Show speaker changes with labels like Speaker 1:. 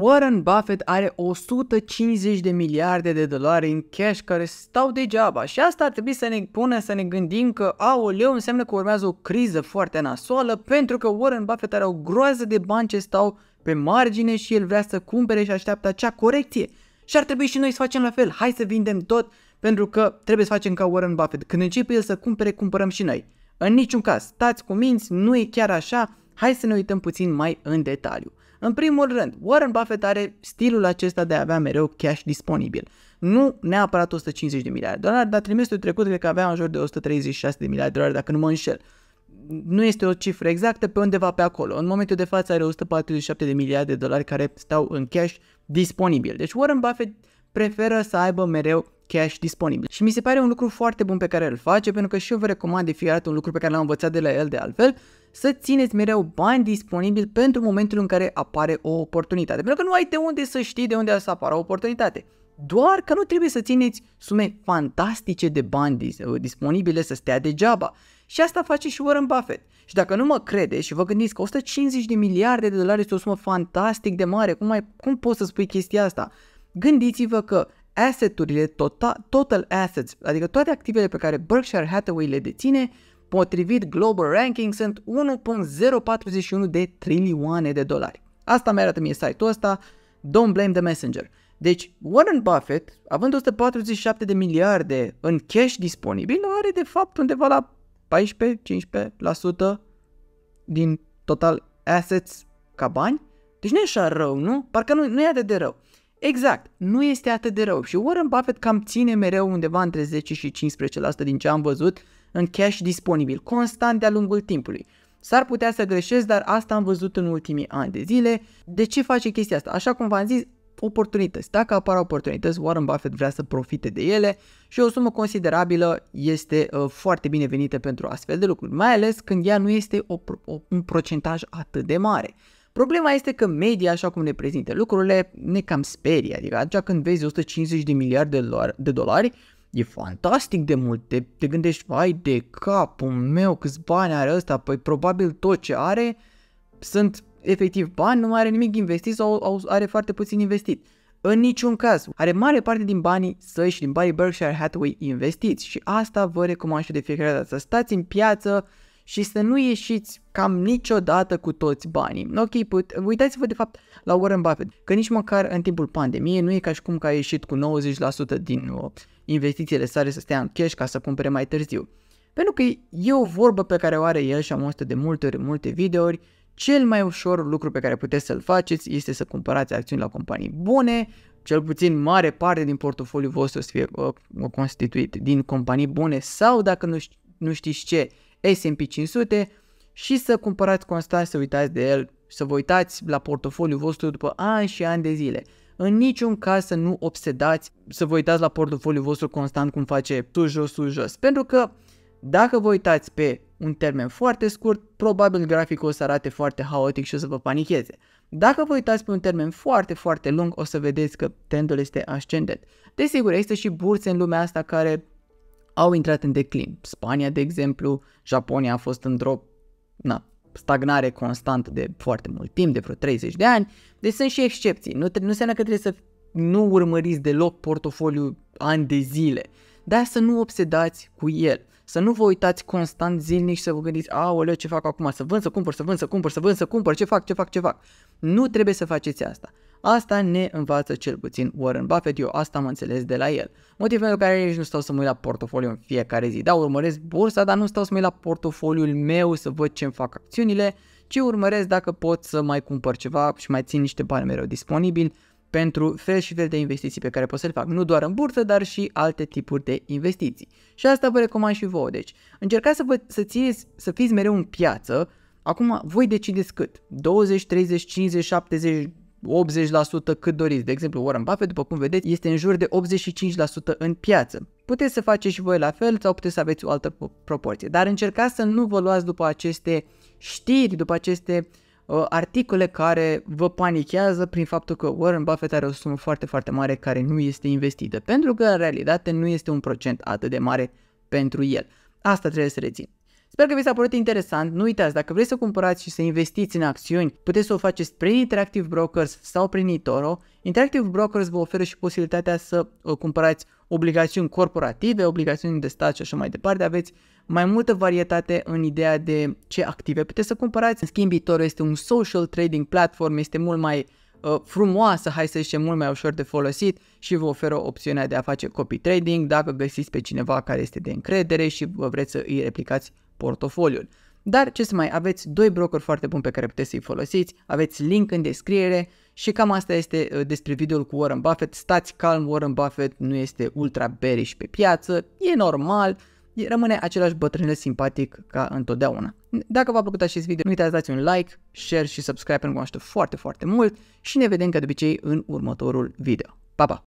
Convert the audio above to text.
Speaker 1: Warren Buffett are 150 de miliarde de dolari în cash care stau degeaba și asta ar trebui să ne pună să ne gândim că aoleu înseamnă că urmează o criză foarte nasoală pentru că Warren Buffett are o groază de bani ce stau pe margine și el vrea să cumpere și așteaptă acea corecție. Și ar trebui și noi să facem la fel, hai să vindem tot pentru că trebuie să facem ca Warren Buffett. Când începe el să cumpere, cumpărăm și noi. În niciun caz, stați cu minți, nu e chiar așa, hai să ne uităm puțin mai în detaliu. În primul rând, Warren Buffett are stilul acesta de a avea mereu cash disponibil. Nu neapărat 150 de miliarde de dolari, dar trimestrul trecut cred că avea în jur de 136 de miliarde de dolari, dacă nu mă înșel. Nu este o cifră exactă, pe undeva pe acolo. În momentul de față are 147 de miliarde de dolari care stau în cash disponibil. Deci Warren Buffett preferă să aibă mereu cash disponibil. Și mi se pare un lucru foarte bun pe care îl face, pentru că și eu vă recomand de fiecare dată un lucru pe care l-am învățat de la el de altfel, să țineți mereu bani disponibili pentru momentul în care apare o oportunitate. Pentru că nu ai de unde să știi de unde să apară o oportunitate. Doar că nu trebuie să țineți sume fantastice de bani uh, disponibile să stea degeaba. Și asta face și Warren Buffett. Și dacă nu mă credeți și vă gândiți că 150 de miliarde de dolari este o sumă fantastic de mare, cum, mai, cum poți să spui chestia asta? Gândiți-vă că asseturile, total, total assets, adică toate activele pe care Berkshire Hathaway le deține, potrivit Global Ranking, sunt 1.041 de trilioane de dolari. Asta mi-arată mie site-ul ăsta, don't blame the messenger. Deci Warren Buffett, având 147 de miliarde în cash disponibil, are de fapt undeva la 14-15% din total assets ca bani. Deci nu e așa rău, nu? Parcă nu, nu e atât de rău. Exact, nu este atât de rău și Warren Buffett cam ține mereu undeva între 10 și 15% din ce am văzut în cash disponibil, constant de-a lungul timpului. S-ar putea să greșesc, dar asta am văzut în ultimii ani de zile. De ce face chestia asta? Așa cum v-am zis, oportunități. Dacă apar oportunități, Warren Buffett vrea să profite de ele și o sumă considerabilă este uh, foarte binevenită pentru astfel de lucruri, mai ales când ea nu este o, o, un procentaj atât de mare. Problema este că media, așa cum ne prezintă lucrurile, ne cam sperie. Adică atunci când vezi 150 de miliarde de dolari, de dolari e fantastic de mult. Te, te gândești, vai de capul meu, câți bani are ăsta? Păi probabil tot ce are sunt efectiv bani, nu mai are nimic investit sau, sau are foarte puțin investit. În niciun caz, are mare parte din banii săi și din banii Berkshire Hathaway investiți și asta vă recomand și de fiecare dată să stați în piață, și să nu ieșiți cam niciodată cu toți banii. Ok, put- uitați-vă de fapt la Warren Buffett, că nici măcar în timpul pandemiei nu e ca și cum că a ieșit cu 90% din uh, investițiile sale să stea în cash ca să cumpere mai târziu. Pentru că e o vorbă pe care o are el și am văzut de multe ori, multe videouri, cel mai ușor lucru pe care puteți să-l faceți este să cumpărați acțiuni la companii bune, cel puțin mare parte din portofoliul vostru să fie uh, constituit din companii bune sau dacă nu, nu știți ce, S&P 500 și să cumpărați constant, să uitați de el, să vă uitați la portofoliul vostru după ani și ani de zile. În niciun caz să nu obsedați să vă uitați la portofoliul vostru constant cum face sus, jos, sus, jos. Pentru că dacă vă uitați pe un termen foarte scurt, probabil graficul o să arate foarte haotic și o să vă panicheze. Dacă vă uitați pe un termen foarte, foarte lung, o să vedeți că trendul este ascendent. Desigur, există și burse în lumea asta care au intrat în declin. Spania, de exemplu, Japonia a fost într-o na, stagnare constantă de foarte mult timp, de vreo 30 de ani, deci sunt și excepții. Nu, nu înseamnă că trebuie să nu urmăriți deloc portofoliul ani de zile, dar să nu obsedați cu el. Să nu vă uitați constant zilnic și să vă gândiți, aoleu, ce fac acum, să vând, să cumpăr, să vând, să cumpăr, să vând, să cumpăr, ce fac, ce fac, ce fac. Nu trebuie să faceți asta. Asta ne învață cel puțin Warren Buffett, eu asta am înțeles de la el. Motiv pentru care nici nu stau să mă uit la portofoliu în fiecare zi. Da, urmăresc bursa, dar nu stau să mă uit la portofoliul meu să văd ce îmi fac acțiunile, ci urmăresc dacă pot să mai cumpăr ceva și mai țin niște bani mereu disponibili pentru fel și fel de investiții pe care pot să le fac, nu doar în bursă, dar și alte tipuri de investiții. Și asta vă recomand și vouă, deci încercați să, vă, să, țineți, să fiți mereu în piață, acum voi decideți cât, 20, 30, 50, 70, 80% cât doriți. De exemplu, Warren Buffett, după cum vedeți, este în jur de 85% în piață. Puteți să faceți și voi la fel sau puteți să aveți o altă proporție, dar încercați să nu vă luați după aceste știri, după aceste uh, articole care vă panichează prin faptul că Warren Buffett are o sumă foarte, foarte mare care nu este investită, pentru că în realitate nu este un procent atât de mare pentru el. Asta trebuie să rețin. Sper că vi s-a părut interesant. Nu uitați, dacă vreți să cumpărați și să investiți în acțiuni, puteți să o faceți prin Interactive Brokers sau prin eToro. Interactive Brokers vă oferă și posibilitatea să uh, cumpărați obligațiuni corporative, obligațiuni de stat și așa mai departe. Aveți mai multă varietate în ideea de ce active puteți să cumpărați. În schimb, eToro este un social trading platform, este mult mai uh, frumoasă, hai să zicem, mult mai ușor de folosit și vă oferă opțiunea de a face copy trading dacă găsiți pe cineva care este de încredere și vă vreți să îi replicați portofoliul. Dar ce să mai, aveți doi brokeri foarte buni pe care puteți să-i folosiți, aveți link în descriere și cam asta este uh, despre videoul cu Warren Buffett. Stați calm, Warren Buffett nu este ultra bearish pe piață, e normal, rămâne același bătrânel simpatic ca întotdeauna. Dacă v-a plăcut acest video, nu uitați să dați un like, share și subscribe pentru că mă foarte, foarte mult și ne vedem ca de obicei în următorul video. Pa, pa!